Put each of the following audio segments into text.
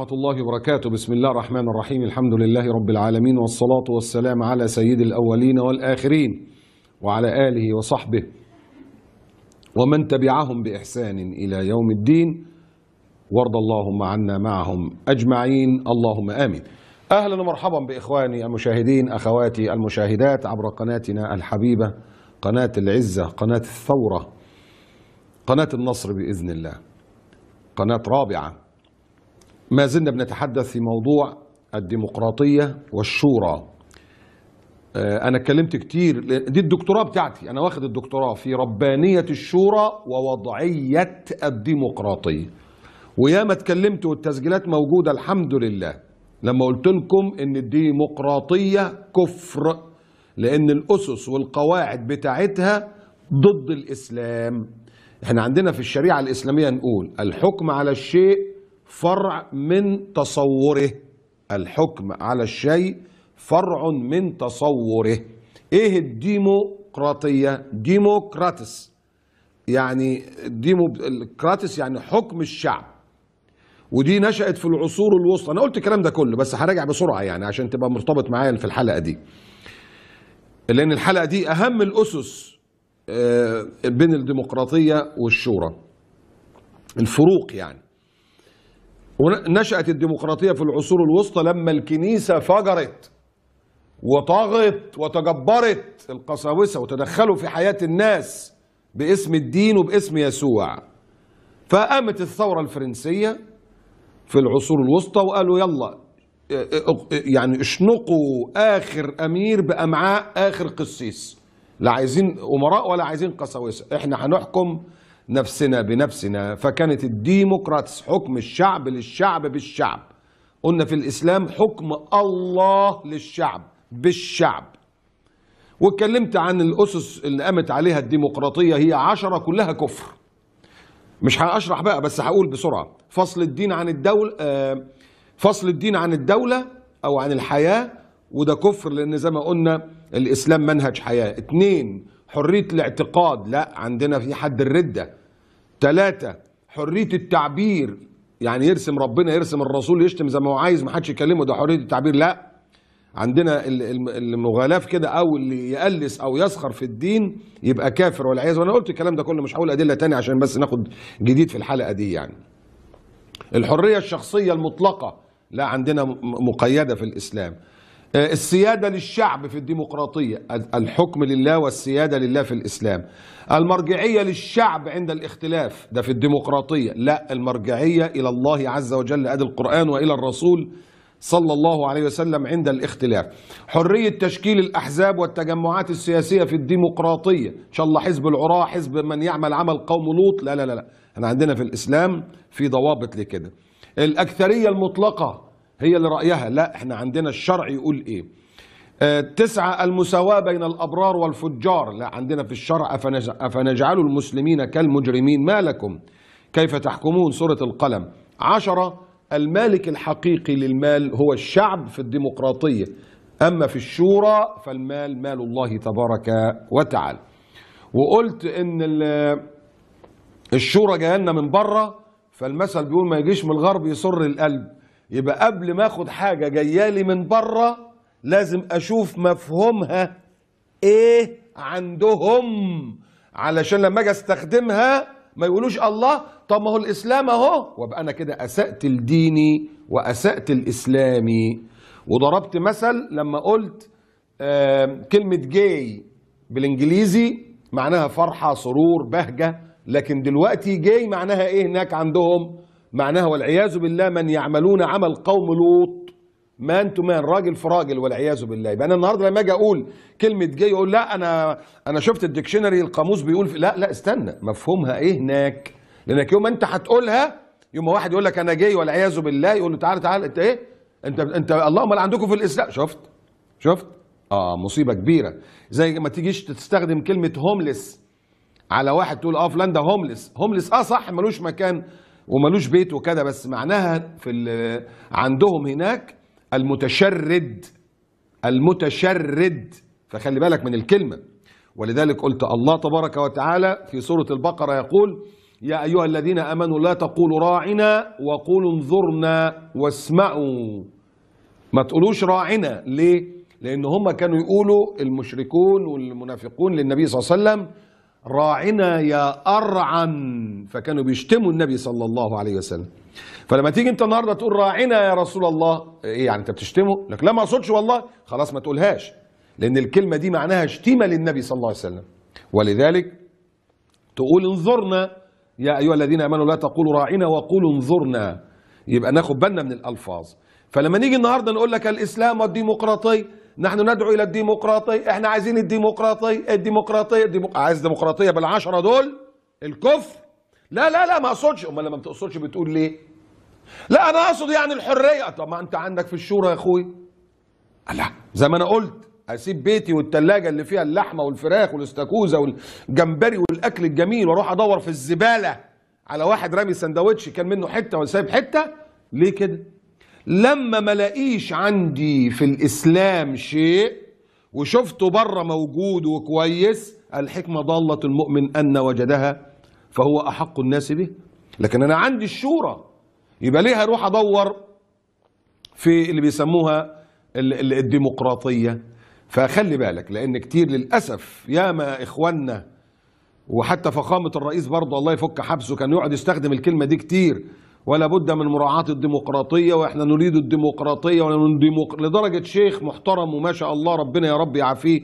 ورحمة الله وبركاته بسم الله الرحمن الرحيم الحمد لله رب العالمين والصلاة والسلام على سيد الأولين والآخرين وعلى آله وصحبه ومن تبعهم بإحسان إلى يوم الدين وارض اللهم عنا معهم أجمعين اللهم آمين أهلا ومرحبا بإخواني المشاهدين أخواتي المشاهدات عبر قناتنا الحبيبة قناة العزة قناة الثورة قناة النصر بإذن الله قناة رابعة ما زلنا بنتحدث في موضوع الديمقراطية والشورى آه، أنا اتكلمت كتير دي الدكتوراه بتاعتي أنا واخد الدكتوراه في ربانية الشورى ووضعية الديمقراطية وياما اتكلمت والتسجيلات موجودة الحمد لله لما قلت لكم إن الديمقراطية كفر لأن الأسس والقواعد بتاعتها ضد الإسلام احنا عندنا في الشريعة الإسلامية نقول الحكم على الشيء فرع من تصوره الحكم على الشيء فرع من تصوره ايه الديمقراطية ديموكراتس يعني ديمو كراتس يعني حكم الشعب ودي نشأت في العصور الوسطى انا قلت الكلام ده كله بس هراجع بسرعة يعني عشان تبقى مرتبط معايا في الحلقة دي لان الحلقة دي اهم الاسس آه، بين الديمقراطية والشورى الفروق يعني ونشأت الديمقراطية في العصور الوسطى لما الكنيسة فجرت وطغت وتجبرت القساوسة وتدخلوا في حياة الناس باسم الدين وباسم يسوع فقامت الثورة الفرنسية في العصور الوسطى وقالوا يلا يعني اشنقوا آخر أمير بأمعاء آخر قسيس لا عايزين أمراء ولا عايزين قساوسة احنا هنحكم نفسنا بنفسنا فكانت الديمقراطس حكم الشعب للشعب بالشعب قلنا في الإسلام حكم الله للشعب بالشعب واتكلمت عن الأسس اللي قامت عليها الديمقراطية هي عشرة كلها كفر مش هشرح بقى بس هقول بسرعة فصل الدين عن الدولة آه، فصل الدين عن الدولة أو عن الحياة وده كفر لأن زي ما قلنا الإسلام منهج حياة اتنين حرية الاعتقاد لا عندنا في حد الردة ثلاثة حرية التعبير يعني يرسم ربنا يرسم الرسول يشتم زي ما هو عايز ما حدش يكلمه ده حرية التعبير لا عندنا المغالاة كده او اللي يقلس او يسخر في الدين يبقى كافر والعياذ وانا قلت الكلام ده كله مش هقول ادله تانية عشان بس ناخد جديد في الحلقه دي يعني. الحريه الشخصيه المطلقه لا عندنا مقيده في الاسلام آه، السيادة للشعب في الديمقراطية الحكم لله والسيادة لله في الإسلام المرجعية للشعب عند الاختلاف ده في الديمقراطية لا المرجعية إلى الله عز وجل أدي القرآن وإلى الرسول صلى الله عليه وسلم عند الاختلاف حرية تشكيل الأحزاب والتجمعات السياسية في الديمقراطية إن شاء الله حزب العراة حزب من يعمل عمل قوم لوط لا لا لا, لا. احنا عندنا في الإسلام في ضوابط لكده الأكثرية المطلقة هي اللي رأيها لا احنا عندنا الشرع يقول ايه آه، تسعة المساواة بين الأبرار والفجار لا عندنا في الشرع أفنجعل المسلمين كالمجرمين ما لكم كيف تحكمون سورة القلم عشرة المالك الحقيقي للمال هو الشعب في الديمقراطية أما في الشورى فالمال مال الله تبارك وتعالى وقلت ان الشورى جايه لنا من بره فالمثل بيقول ما يجيش من الغرب يسر القلب يبقى قبل ما اخد حاجه جايه لي من بره لازم اشوف مفهومها ايه عندهم علشان لما اجي استخدمها ما يقولوش الله طب ما هو الاسلام اهو وابقى انا كده اسات لديني واسات لاسلامي وضربت مثل لما قلت كلمه جاي بالانجليزي معناها فرحه سرور بهجه لكن دلوقتي جاي معناها ايه هناك عندهم معناها والعياذ بالله من يعملون عمل قوم لوط مان تو مان راجل في راجل والعياذ بالله يبقى انا النهارده لما اجي اقول كلمه جاي اقول لا انا انا شفت الديكشنري القاموس بيقول في لا لا استنى مفهومها ايه هناك لانك يوم انت هتقولها يوم واحد يقول لك انا جاي والعياذ بالله يقول له تعالى تعالى انت ايه انت انت اللهم اللي عندكم في الاسلام شفت شفت اه مصيبه كبيره زي ما تيجيش تستخدم كلمه هوملس على واحد تقول اه فلان ده هوملس هوملس اه صح ملوش مكان وملوش بيت وكده بس معناها في عندهم هناك المتشرد المتشرد فخلي بالك من الكلمة ولذلك قلت الله تبارك وتعالى في سورة البقرة يقول يا أيها الذين أمنوا لا تقولوا راعنا وقولوا انظرنا واسمعوا ما تقولوش راعنا ليه؟ لأن هم كانوا يقولوا المشركون والمنافقون للنبي صلى الله عليه وسلم راعنا يا أرعن فكانوا بيشتموا النبي صلى الله عليه وسلم فلما تيجي انت النهارده تقول راعنا يا رسول الله ايه يعني انت بتشتمه لك لا ما اقصدش والله خلاص ما تقولهاش لان الكلمه دي معناها شتيمه للنبي صلى الله عليه وسلم ولذلك تقول انظرنا يا ايها الذين امنوا لا تقولوا راعنا وقولوا انظرنا يبقى ناخد بالنا من الالفاظ فلما نيجي النهارده نقول لك الاسلام والديمقراطيه نحن ندعو الى الديمقراطيه احنا عايزين الديمقراطيه الديمقراطيه الديمق... عايز ديمقراطيه بالعشره دول الكفر لا لا لا ما اقصدش امال لما ما بتقصدش بتقول ليه لا انا اقصد يعني الحريه طب ما انت عندك في الشورى يا اخوي لا زي ما انا قلت اسيب بيتي والتلاجة اللي فيها اللحمه والفراخ والاستاكوزا والجمبري والاكل الجميل واروح ادور في الزباله على واحد رامي سندوتش كان منه حته وسايب حته ليه كده لما ما لاقيش عندي في الاسلام شيء وشفته بره موجود وكويس الحكمه ضاله المؤمن ان وجدها فهو احق الناس به لكن انا عندي الشورى يبقى ليه هروح ادور في اللي بيسموها الديمقراطيه فخلي بالك لان كتير للاسف ياما اخواننا وحتى فخامه الرئيس برضه الله يفك حبسه كان يقعد يستخدم الكلمه دي كتير ولا بد من مراعاة الديمقراطية وإحنا نريد الديمقراطية ديمق... لدرجة شيخ محترم وما شاء الله ربنا يا رب يعافيه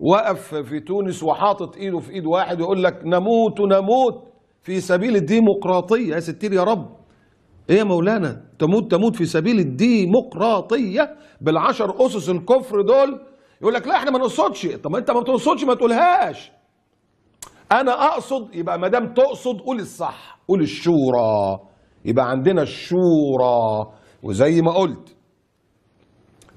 وقف في تونس وحاطط إيده في إيد واحد ويقول لك نموت نموت في سبيل الديمقراطية يا ستير يا رب ايه يا مولانا تموت تموت في سبيل الديمقراطية بالعشر أسس الكفر دول يقول لك لا احنا ما نقصدش طب انت ما بتقصدش ما تقولهاش انا اقصد يبقى ما دام تقصد قول الصح قول الشورى يبقى عندنا الشورى وزي ما قلت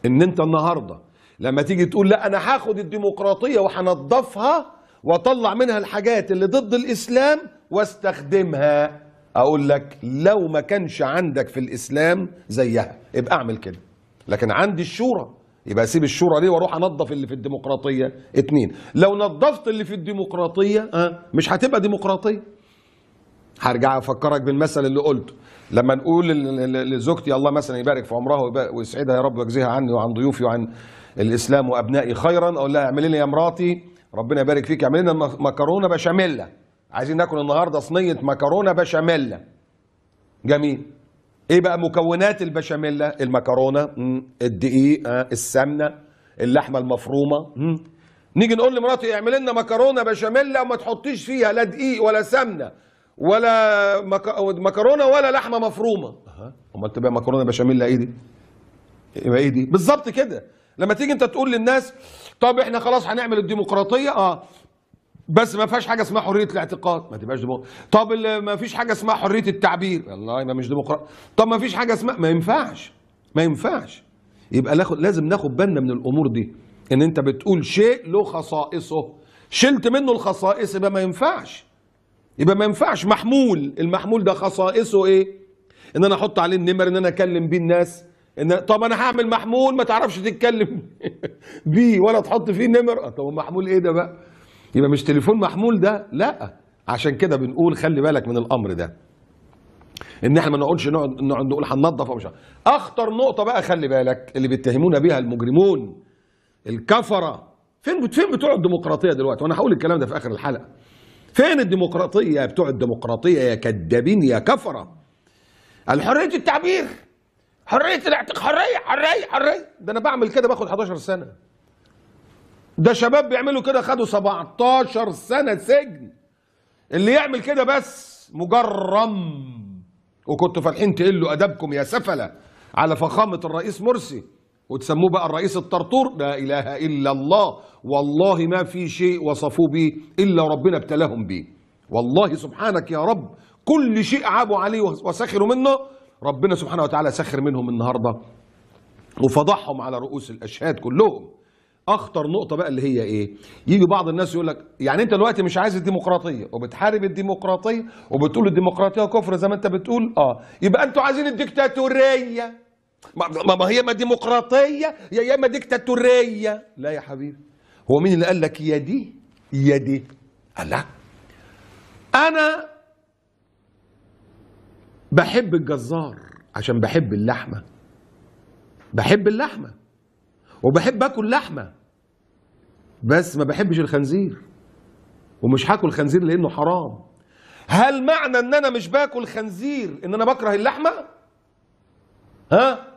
ان انت النهارده لما تيجي تقول لا انا هاخد الديمقراطيه وهنضفها واطلع منها الحاجات اللي ضد الاسلام واستخدمها اقول لك لو ما كانش عندك في الاسلام زيها يبقى اعمل كده لكن عندي الشورى يبقى اسيب الشورى دي واروح انضف اللي في الديمقراطيه اتنين لو نضفت اللي في الديمقراطيه آه، مش هتبقى ديمقراطيه هرجع افكرك بالمثل اللي قلته لما نقول لزوجتي الله مثلا يبارك في عمرها ويسعدها يا رب ويجزيها عني وعن ضيوفي وعن الاسلام وابنائي خيرا اقول لها اعملي لي يا مراتي ربنا يبارك فيك اعملي لنا مكرونه بشاميلا عايزين ناكل النهارده صينيه مكرونه بشاميلا جميل ايه بقى مكونات البشاميلا المكرونه الدقيق آه. السمنه اللحمه المفرومه نيجي نقول لمراتي اعملي لنا مكرونه بشاميلا وما تحطيش فيها لا دقيق ولا سمنه ولا مكرونه ولا لحمه مفرومه اها امال تبقى مكرونه بشاميل ايه دي يبقى ايه دي بالظبط كده لما تيجي انت تقول للناس طب احنا خلاص هنعمل الديمقراطيه اه بس ما فيهاش حاجه اسمها حريه الاعتقاد ما تبقاش ديمقراطيه طب ما فيش حاجه اسمها حريه التعبير والله يبقى مش ديمقراطيه طب ما فيش حاجه اسمها ما ينفعش ما ينفعش يبقى لازم ناخد بالنا من الامور دي ان انت بتقول شيء له خصائصه شلت منه الخصائص يبقى ما ينفعش يبقى ما ينفعش محمول المحمول ده خصائصه ايه ان انا احط عليه النمر ان انا اكلم بيه الناس ان طب انا هعمل محمول ما تعرفش تتكلم بيه ولا تحط فيه نمر آه، طب محمول ايه ده بقى يبقى مش تليفون محمول ده لا عشان كده بنقول خلي بالك من الامر ده ان احنا ما نقولش نقعد نقعد نقول هننظف مش اخطر نقطه بقى خلي بالك اللي بيتهمونا بيها المجرمون الكفره فين فين بتوع الديمقراطيه دلوقتي وانا هقول الكلام ده في اخر الحلقه فين الديمقراطية يا بتوع الديمقراطية يا كدابين يا كفرة الحرية التعبير حرية الاعتقاد حرية حرية حرية ده أنا بعمل كده باخد 11 سنة ده شباب بيعملوا كده خدوا 17 سنة سجن اللي يعمل كده بس مجرم وكنتوا فالحين تقلوا أدبكم يا سفلة على فخامة الرئيس مرسي وتسموه بقى الرئيس الطرطور لا إله إلا الله والله ما في شيء وصفوه به إلا ربنا ابتلاهم به والله سبحانك يا رب كل شيء عابوا عليه وسخروا منه ربنا سبحانه وتعالى سخر منهم النهاردة وفضحهم على رؤوس الأشهاد كلهم اخطر نقطه بقى اللي هي ايه يجي بعض الناس يقول لك يعني انت دلوقتي مش عايز الديمقراطيه وبتحارب الديمقراطيه وبتقول الديمقراطيه كفر زي ما انت بتقول اه يبقى انتوا عايزين الديكتاتوريه ما, ما هي ما ديمقراطيه يا ما ديكتاتوريه لا يا حبيبي هو مين اللي قال لك يا دي يا دي لا انا بحب الجزار عشان بحب اللحمه بحب اللحمه وبحب اكل لحمه بس ما بحبش الخنزير ومش هاكل خنزير لانه حرام هل معنى ان انا مش باكل خنزير ان انا بكره اللحمه ها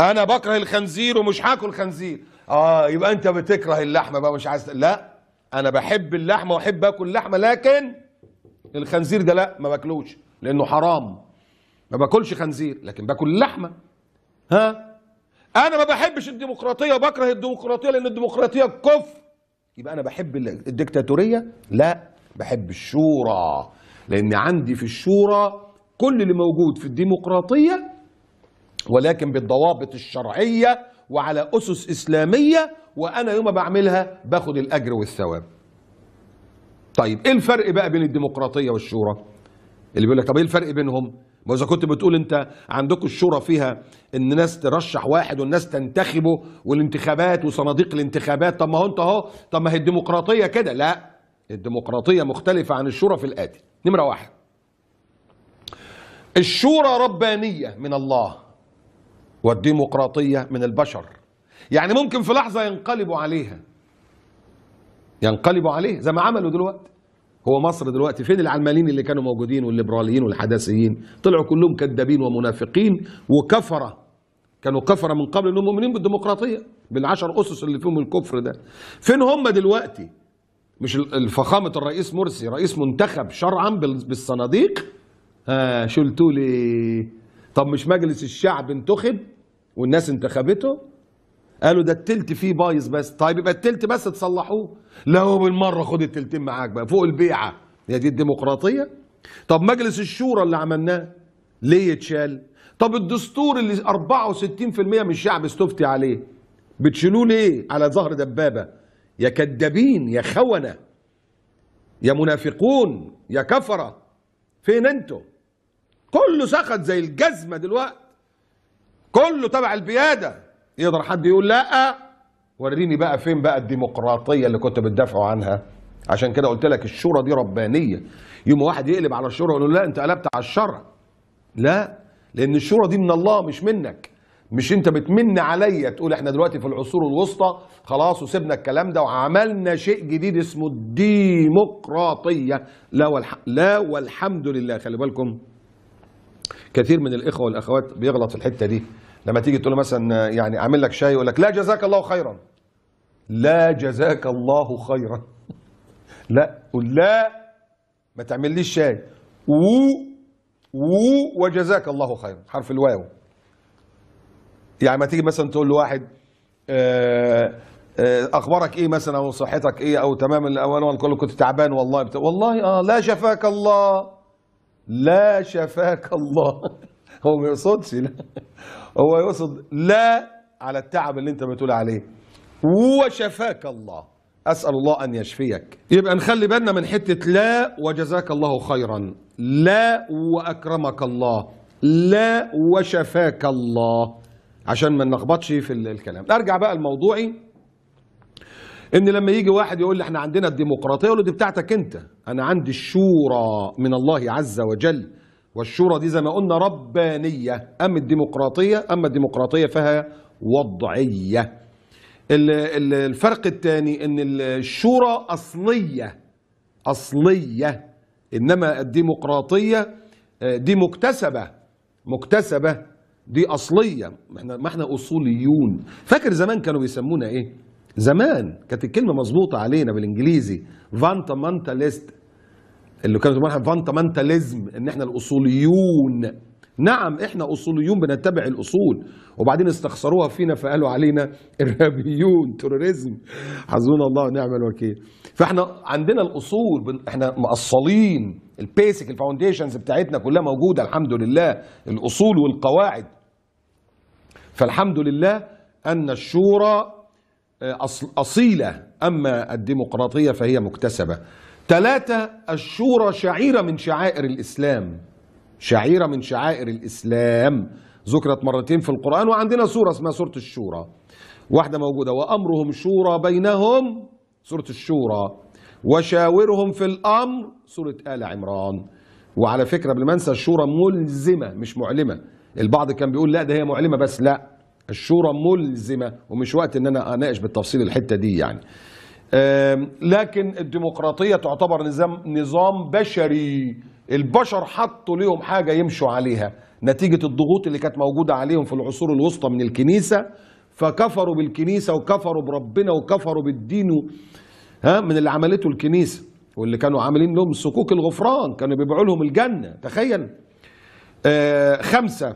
انا بكره الخنزير ومش هاكل خنزير اه يبقى انت بتكره اللحمه بقى مش عايز لا انا بحب اللحمه واحب اكل لحمه لكن الخنزير ده لا ما باكلوش لانه حرام ما باكلش خنزير لكن باكل لحمه ها انا ما بحبش الديمقراطيه وبكره الديمقراطيه لان الديمقراطيه كفر يبقى انا بحب الديكتاتوريه لا بحب الشورى لان عندي في الشورى كل اللي موجود في الديمقراطيه ولكن بالضوابط الشرعية وعلى أسس إسلامية وأنا يوم بعملها باخد الأجر والثواب طيب إيه الفرق بقى بين الديمقراطية والشورى اللي بيقول لك طب إيه الفرق بينهم ما إذا كنت بتقول أنت عندكم الشورى فيها إن الناس ترشح واحد والناس تنتخبه والانتخابات وصناديق الانتخابات طب ما هو أنت أهو طب ما هي الديمقراطية كده لا الديمقراطية مختلفة عن الشورى في الآتي نمرة واحد الشورى ربانية من الله والديمقراطية من البشر يعني ممكن في لحظة ينقلبوا عليها ينقلبوا عليها زي ما عملوا دلوقتي هو مصر دلوقتي فين العلمانيين اللي كانوا موجودين والليبراليين والحداثيين طلعوا كلهم كذابين ومنافقين وكفرة كانوا كفرة من قبل انهم مؤمنين بالديمقراطية بالعشر اسس اللي فيهم الكفر ده فين هم دلوقتي مش الفخامة الرئيس مرسي رئيس منتخب شرعا بالصناديق آه شلتوا لي طب مش مجلس الشعب انتخب والناس انتخبته قالوا ده التلت فيه بايظ بس طيب يبقى التلت بس تصلحوه لا هو بالمره خد التلتين معاك بقى فوق البيعه هي دي الديمقراطيه طب مجلس الشورى اللي عملناه ليه يتشال طب الدستور اللي 64% من الشعب استفتي عليه بتشيلوه ليه على ظهر دبابه يا كدابين يا خونه يا منافقون يا كفره فين انتم كله سقط زي الجزمه دلوقتي كله تبع البياده يقدر حد يقول لا وريني بقى فين بقى الديمقراطيه اللي كنت بتدافعوا عنها عشان كده قلت لك الشورى دي ربانيه يوم واحد يقلب على الشورى يقول له لا انت قلبت على الشرع لا لان الشورى دي من الله مش منك مش انت بتمن عليا تقول احنا دلوقتي في العصور الوسطى خلاص وسيبنا الكلام ده وعملنا شيء جديد اسمه الديمقراطيه لا والح... لا والحمد لله خلي بالكم كثير من الاخوه والاخوات بيغلط في الحته دي لما تيجي تقول مثلا يعني اعمل لك شاي يقول لك لا جزاك الله خيرا لا جزاك الله خيرا لا قول لا ما تعمليش شاي و و وجزاك الله خيرا حرف الواو يعني ما تيجي مثلا تقول لواحد آه، آه، اخبارك ايه مثلا او صحتك ايه او تمام الاول كله كنت تعبان والله بتا... والله اه لا شفاك الله لا شفاك الله هو ما يقصدش لا هو يقصد لا على التعب اللي انت بتقول عليه وشفاك الله اسال الله ان يشفيك يبقى نخلي بالنا من حته لا وجزاك الله خيرا لا واكرمك الله لا وشفاك الله عشان ما نلخبطش في الكلام ارجع بقى لموضوعي ان لما يجي واحد يقول لي احنا عندنا الديمقراطيه يقول له دي بتاعتك انت انا عندي الشورى من الله عز وجل والشورى دي زي ما قلنا ربانيه اما الديمقراطيه اما الديمقراطيه فيها وضعيه الفرق الثاني ان الشورى اصليه اصليه انما الديمقراطيه آه، دي مكتسبه مكتسبه دي اصليه ما احنا ما احنا اصوليون فاكر زمان كانوا بيسمونا ايه زمان كانت الكلمه مظبوطه علينا بالانجليزي مانتاليست اللي كانت ملحق مانتاليزم ان احنا الاصوليون نعم احنا اصوليون بنتبع الاصول وبعدين استخسروها فينا فقالوا علينا ارهابيون تروريزم حظونا الله ونعم الوكيل فاحنا عندنا الاصول بن... احنا مقصلين البيسك الفاونديشنز بتاعتنا كلها موجوده الحمد لله الاصول والقواعد فالحمد لله ان الشورى آه، أصيلة أما الديمقراطية فهي مكتسبة ثلاثة الشورى شعيرة من شعائر الإسلام شعيرة من شعائر الإسلام ذكرت مرتين في القرآن وعندنا سورة اسمها سورة الشورى واحدة موجودة وأمرهم شورى بينهم سورة الشورى وشاورهم في الأمر سورة آل عمران وعلى فكرة بالمنسى الشورى ملزمة مش معلمة البعض كان بيقول لا ده هي معلمة بس لا الشورى ملزمه ومش وقت ان انا اناقش بالتفصيل الحته دي يعني لكن الديمقراطيه تعتبر نظام نظام بشري البشر حطوا ليهم حاجه يمشوا عليها نتيجه الضغوط اللي كانت موجوده عليهم في العصور الوسطى من الكنيسه فكفروا بالكنيسه وكفروا بربنا وكفروا بالدين ها من اللي عملته الكنيسه واللي كانوا عاملين لهم سكوك الغفران كانوا بيبيعوا لهم الجنه تخيل آه خمسه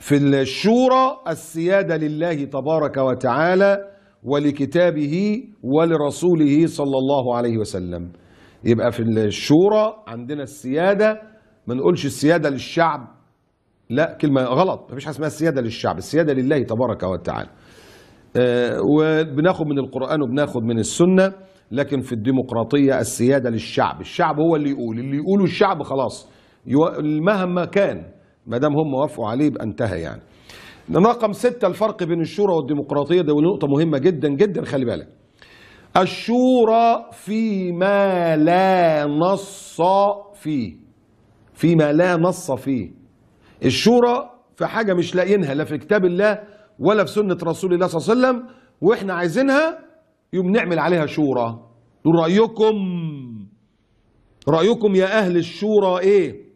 في الشورى السيادة لله تبارك وتعالى ولكتابه ولرسوله صلى الله عليه وسلم يبقى في الشورى عندنا السيادة ما نقولش السيادة للشعب لا كلمة غلط ما فيش حاجة اسمها السيادة للشعب السيادة لله تبارك وتعالى أه وبناخد من القرآن وبناخد من السنة لكن في الديمقراطية السيادة للشعب الشعب هو اللي يقول اللي يقوله الشعب خلاص مهما كان ما دام هم وافقوا عليه يبقى انتهى يعني رقم ستة الفرق بين الشورى والديمقراطية ده نقطة مهمة جدا جدا خلي بالك الشورى فيما لا نص فيه فيما لا نص فيه الشورى في حاجة مش لاقيينها لا في كتاب الله ولا في سنة رسول الله صلى الله عليه وسلم واحنا عايزينها يوم نعمل عليها شورى رأيكم رأيكم يا أهل الشورى إيه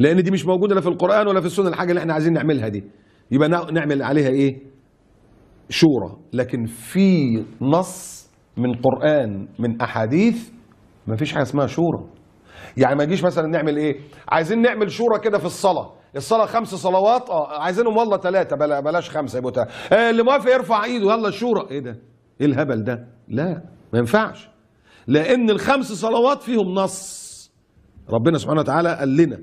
لان دي مش موجوده لا في القران ولا في السنه الحاجه اللي احنا عايزين نعملها دي يبقى نعمل عليها ايه شورى لكن في نص من قران من احاديث ما فيش حاجه اسمها شورى يعني ما نجيش مثلا نعمل ايه عايزين نعمل شورى كده في الصلاه الصلاه خمس صلوات اه عايزينهم والله ثلاثه بلا بلاش خمسه يبقوا آه اللي موافق يرفع ايده يلا شورى ايه ده ايه الهبل ده لا ما ينفعش لان الخمس صلوات فيهم نص ربنا سبحانه وتعالى قال لنا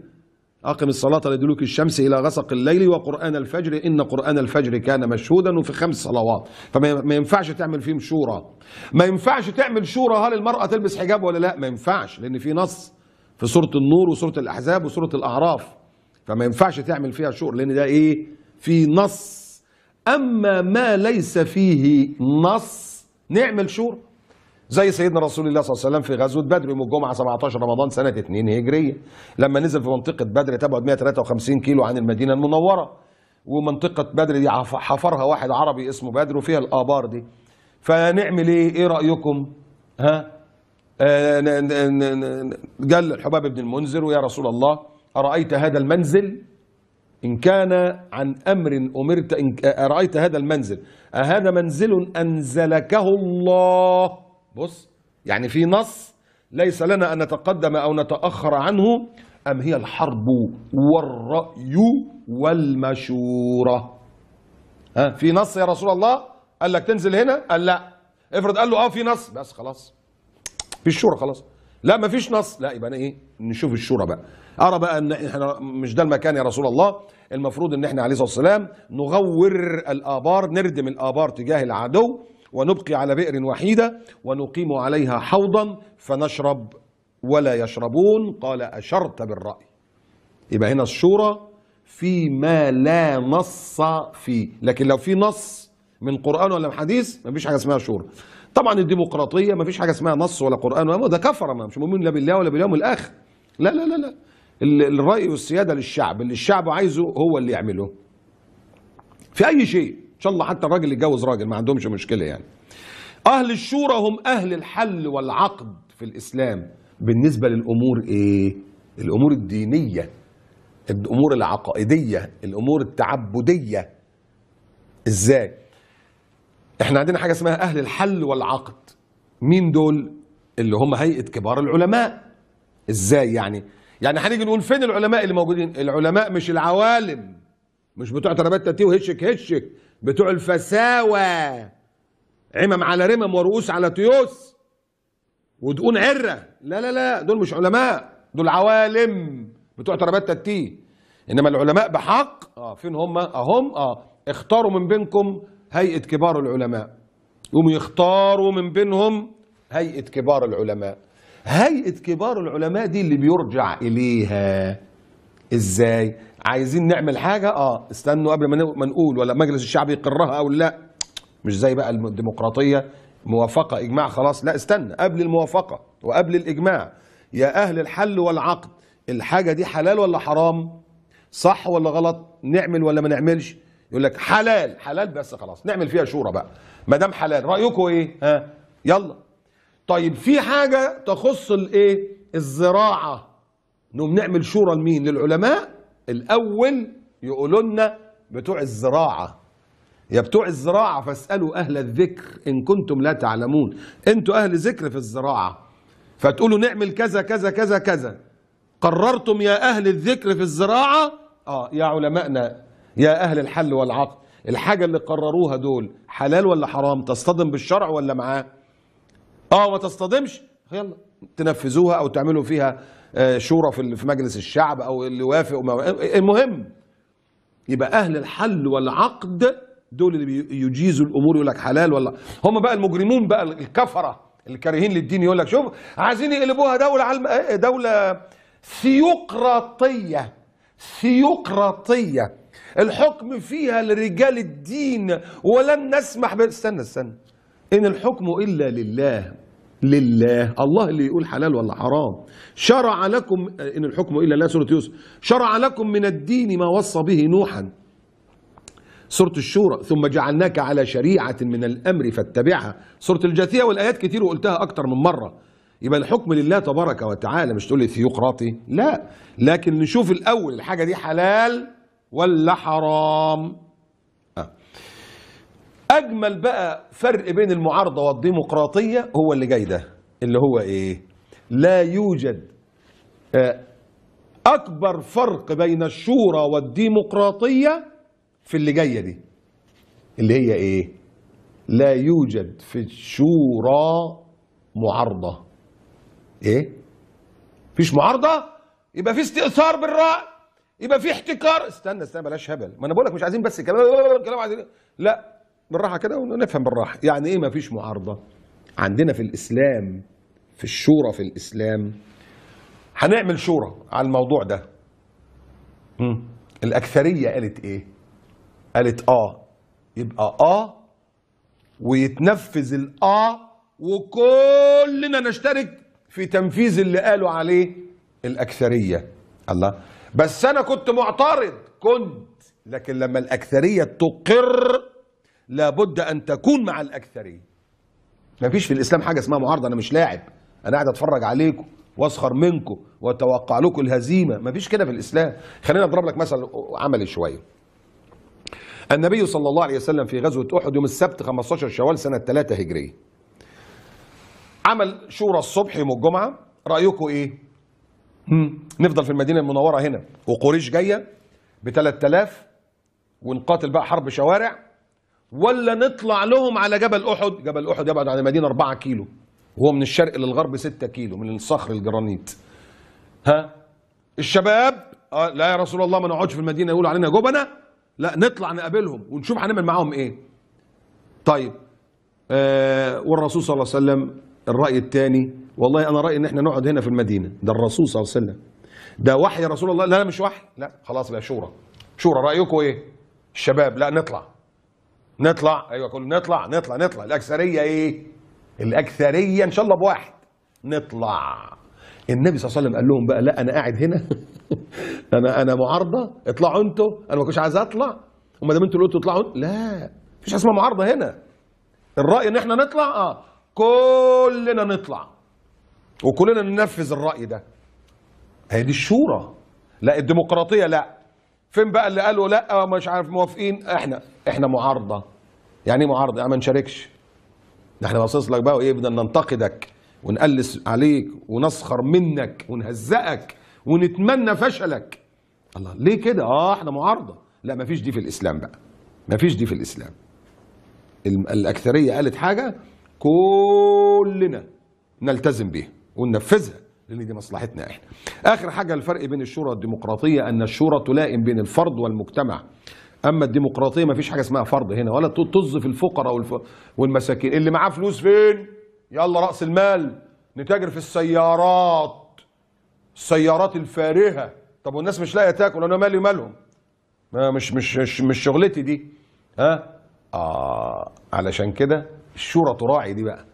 أقم الصلاة لدلوك الشمس إلى غسق الليل وقرآن الفجر إن قرآن الفجر كان مشهودا وفي خمس صلوات فما ينفعش تعمل فيهم شورى ما ينفعش تعمل شورى هل المرأة تلبس حجاب ولا لا ما ينفعش لأن في نص في سورة النور وسورة الأحزاب وسورة الأعراف فما ينفعش تعمل فيها شورى لأن ده إيه في نص أما ما ليس فيه نص نعمل شورى زي سيدنا رسول الله صلى الله عليه وسلم في غزوه بدر يوم الجمعه 17 رمضان سنه 2 هجريه لما نزل في منطقه بدر تبعد 153 كيلو عن المدينه المنوره ومنطقه بدر دي حفرها واحد عربي اسمه بدر وفيها الابار دي فنعمل ايه ايه رايكم ها آه، قال الحباب بن المنذر ويا رسول الله ارايت هذا المنزل إن كان عن أمر أمرت إن آه، أرأيت هذا المنزل أهذا منزل أنزلكه الله بص يعني في نص ليس لنا أن نتقدم أو نتأخر عنه أم هي الحرب والرأي والمشورة ها في نص يا رسول الله قال لك تنزل هنا قال لا افرض قال له اه في نص بس خلاص في الشورى خلاص لا ما فيش نص لا يبقى انا ايه نشوف الشورى بقى ارى بقى ان احنا مش ده المكان يا رسول الله المفروض ان احنا عليه الصلاه والسلام نغور الابار نردم الابار تجاه العدو ونبقي على بئر وحيدة ونقيم عليها حوضا فنشرب ولا يشربون قال أشرت بالرأي يبقى هنا الشورى فيما لا نص فيه لكن لو في نص من قرآن ولا من حديث فيش حاجة اسمها شورى طبعا الديمقراطية ما فيش حاجة اسمها نص ولا قرآن ولا ده كفر ما مش مؤمن لا بالله ولا باليوم الآخر لا لا لا لا الرأي والسيادة للشعب اللي الشعب عايزه هو اللي يعمله في أي شيء ان شاء الله حتى الراجل يتجوز راجل ما عندهمش مشكله يعني اهل الشورى هم اهل الحل والعقد في الاسلام بالنسبه للامور ايه الامور الدينيه الامور العقائديه الامور التعبديه ازاي احنا عندنا حاجه اسمها اهل الحل والعقد مين دول اللي هم هيئه كبار العلماء ازاي يعني يعني هنيجي نقول فين العلماء اللي موجودين العلماء مش العوالم مش بتوع ترابات تاتيه وهشك هشك بتوع الفساوة عمم على رمم ورؤوس على تيوس ودقون عرة لا لا لا دول مش علماء دول عوالم بتوع ترابات تتيه انما العلماء بحق اه فين هم اهم آه،, اه اختاروا من بينكم هيئه كبار العلماء يقوموا يختاروا من بينهم هيئه كبار العلماء هيئه كبار العلماء دي اللي بيرجع اليها ازاي عايزين نعمل حاجه اه استنوا قبل ما نقول ولا مجلس الشعب يقرها او لا مش زي بقى الديمقراطيه موافقه اجماع خلاص لا استنى قبل الموافقه وقبل الاجماع يا اهل الحل والعقد الحاجه دي حلال ولا حرام صح ولا غلط نعمل ولا ما نعملش يقول لك حلال حلال بس خلاص نعمل فيها شورى بقى ما دام حلال رايكم ايه ها يلا طيب في حاجه تخص الايه الزراعه نقوم نعمل شورى لمين للعلماء الاول يقولوا لنا بتوع الزراعه يا بتوع الزراعه فاسالوا اهل الذكر ان كنتم لا تعلمون انتوا اهل ذكر في الزراعه فتقولوا نعمل كذا كذا كذا كذا قررتم يا اهل الذكر في الزراعه اه يا علمائنا يا اهل الحل والعقد الحاجه اللي قرروها دول حلال ولا حرام تصطدم بالشرع ولا معاه اه ما تصطدمش يلا تنفذوها او تعملوا فيها آه، شورى في في مجلس الشعب او اللي وافق المهم يبقى اهل الحل والعقد دول اللي يجيزوا الامور يقول لك حلال ولا هم بقى المجرمون بقى الكفره الكارهين للدين يقول لك شوف عايزين يقلبوها دوله علم آه، دوله ثيوقراطيه ثيوقراطيه الحكم فيها لرجال الدين ولن نسمح ب... استنى استنى ان الحكم الا لله لله الله اللي يقول حلال ولا حرام شرع لكم إن الحكم إلا لله سورة يوسف شرع لكم من الدين ما وصى به نوحا سورة الشورى ثم جعلناك على شريعة من الأمر فاتبعها سورة الجاثية والآيات كتير وقلتها أكتر من مرة يبقى الحكم لله تبارك وتعالى مش تقول لي ثيوقراطي لا لكن نشوف الأول الحاجة دي حلال ولا حرام اجمل بقى فرق بين المعارضه والديمقراطيه هو اللي جاي ده اللي هو ايه لا يوجد آه، اكبر فرق بين الشورى والديمقراطيه في اللي جايه دي اللي هي ايه لا يوجد في الشورى معارضه ايه مفيش معارضه يبقى في استئثار بالراي يبقى في احتكار استنى استنى بلاش هبل ما انا بقول لك مش عايزين بس كلام كلام عايزين لا بالراحه كده ونفهم بالراحه يعني ايه ما فيش معارضه عندنا في الاسلام في الشورى في الاسلام هنعمل شورى على الموضوع ده الاكثريه قالت ايه قالت اه يبقى اه ويتنفذ الاه وكلنا نشترك في تنفيذ اللي قالوا عليه الاكثريه الله بس انا كنت معترض كنت لكن لما الاكثريه تقر لابد ان تكون مع الاكثريه ما فيش في الاسلام حاجه اسمها معارضه انا مش لاعب انا قاعد اتفرج عليكم واسخر منكم واتوقع لكم الهزيمه ما فيش كده في الاسلام خلينا اضرب لك مثل عملي شويه النبي صلى الله عليه وسلم في غزوه احد يوم السبت 15 شوال سنه 3 هجريه عمل شورى الصبح يوم الجمعه رايكم ايه مم. نفضل في المدينه المنوره هنا وقريش جايه ب 3000 ونقاتل بقى حرب شوارع ولا نطلع لهم على جبل احد جبل احد يبعد عن المدينه 4 كيلو وهو من الشرق للغرب 6 كيلو من الصخر الجرانيت ها الشباب آه لا يا رسول الله ما نقعدش في المدينه يقولوا علينا جبنه لا نطلع نقابلهم ونشوف هنعمل معاهم ايه طيب آه والرسول صلى الله عليه وسلم الراي الثاني والله انا رايي ان احنا نقعد هنا في المدينه ده الرسول صلى الله عليه وسلم ده وحي رسول الله لا لا مش وحي لا خلاص بقى شورى شورى رايكم ايه الشباب لا نطلع نطلع ايوه كل نطلع نطلع نطلع الاكثريه ايه الاكثريه ان شاء الله بواحد نطلع النبي صلى الله عليه وسلم قال لهم بقى لا انا قاعد هنا انا انا معارضه اطلعوا انتوا انا ما كنتش عايز اطلع وما دام انتوا قلتوا اطلعوا لا مفيش اسمها معارضه هنا الراي ان احنا نطلع اه كلنا نطلع وكلنا ننفذ الراي ده هي دي الشورى لا الديمقراطيه لا فين بقى اللي قالوا لا مش عارف موافقين احنا احنا معارضه يعني ايه معارضه؟ ما نشاركش ده احنا باصص لك بقى وايه بدنا ننتقدك ونقلس عليك ونسخر منك ونهزقك ونتمنى فشلك الله ليه كده؟ اه احنا معارضه لا ما فيش دي في الاسلام بقى ما فيش دي في الاسلام الاكثريه قالت حاجه كلنا نلتزم بيها وننفذها لان دي مصلحتنا احنا. اخر حاجه الفرق بين الشورى والديمقراطيه ان الشورى تلائم بين الفرد والمجتمع اما الديمقراطيه ما فيش حاجه اسمها فرض هنا ولا تطز في الفقراء والمساكين اللي معاه فلوس فين يلا راس المال نتاجر في السيارات السيارات الفارهه طب والناس مش لاقيه تاكل انا مالي مالهم ما مش مش مش, مش شغلتي دي ها اه علشان كده الشورى تراعي دي بقى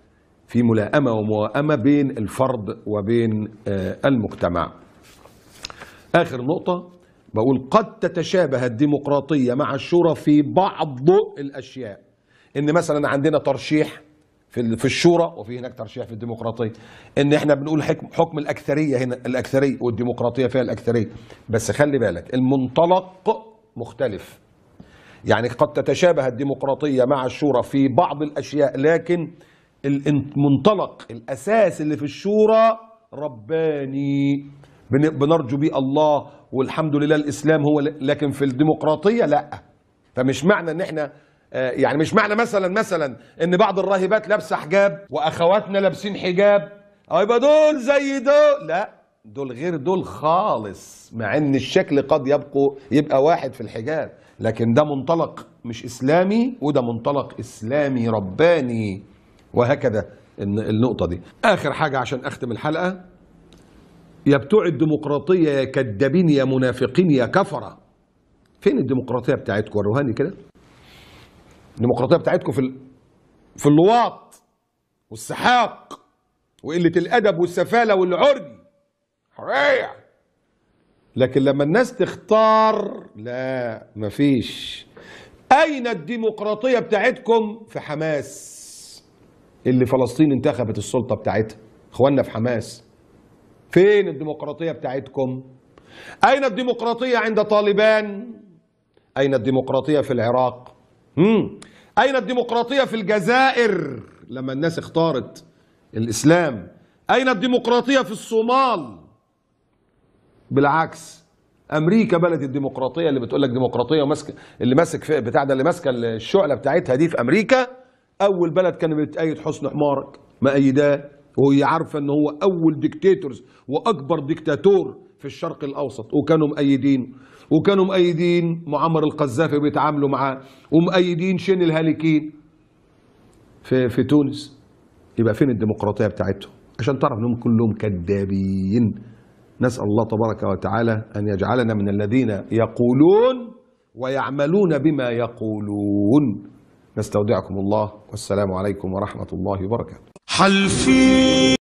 في ملائمه وموائمه بين الفرد وبين آه المجتمع اخر نقطه بقول قد تتشابه الديمقراطية مع الشورى في بعض الأشياء إن مثلا عندنا ترشيح في في الشورى وفي هناك ترشيح في الديمقراطيه ان احنا بنقول حكم, حكم الاكثريه هنا الاكثريه والديمقراطيه فيها الاكثريه بس خلي بالك المنطلق مختلف يعني قد تتشابه الديمقراطيه مع الشورى في بعض الاشياء لكن المنطلق الاساس اللي في الشورى رباني بنرجو بيه الله والحمد لله الاسلام هو لكن في الديمقراطيه لا فمش معنى ان احنا آه، يعني مش معنى مثلا مثلا ان بعض الراهبات لابسه حجاب واخواتنا لابسين حجاب يبقى دول زي دول لا دول غير دول خالص مع ان الشكل قد يبقى يبقى واحد في الحجاب لكن ده منطلق مش اسلامي وده منطلق اسلامي رباني وهكذا النقطه دي اخر حاجه عشان اختم الحلقه يا بتوع الديمقراطيه يا كدابين يا منافقين يا كفره فين الديمقراطيه بتاعتكم ورهاني كده الديمقراطيه بتاعتكم في ال... في اللواط والسحاق وقله الادب والسفاله والعري حريه لكن لما الناس تختار لا مفيش اين الديمقراطيه بتاعتكم في حماس اللي فلسطين انتخبت السلطه بتاعتها اخواننا في حماس فين الديمقراطية بتاعتكم أين الديمقراطية عند طالبان أين الديمقراطية في العراق مم. أين الديمقراطية في الجزائر لما الناس اختارت الإسلام أين الديمقراطية في الصومال بالعكس امريكا بلد الديمقراطيه اللي بتقول لك ديمقراطيه وماسك اللي ماسك بتاع ده اللي ماسكه الشعله بتاعتها دي في امريكا اول بلد كانت بتأيد حسن حمارك مأيداه وهي عارفه ان هو اول ديكتاتورز واكبر ديكتاتور في الشرق الاوسط وكانوا مؤيدين وكانوا مأيدين معمر القذافي بيتعاملوا معاه ومأيدين شين الهالكين في في تونس يبقى فين الديمقراطيه بتاعتهم عشان تعرف انهم كلهم كذابين نسال الله تبارك وتعالى ان يجعلنا من الذين يقولون ويعملون بما يقولون نستودعكم الله والسلام عليكم ورحمه الله وبركاته حلفي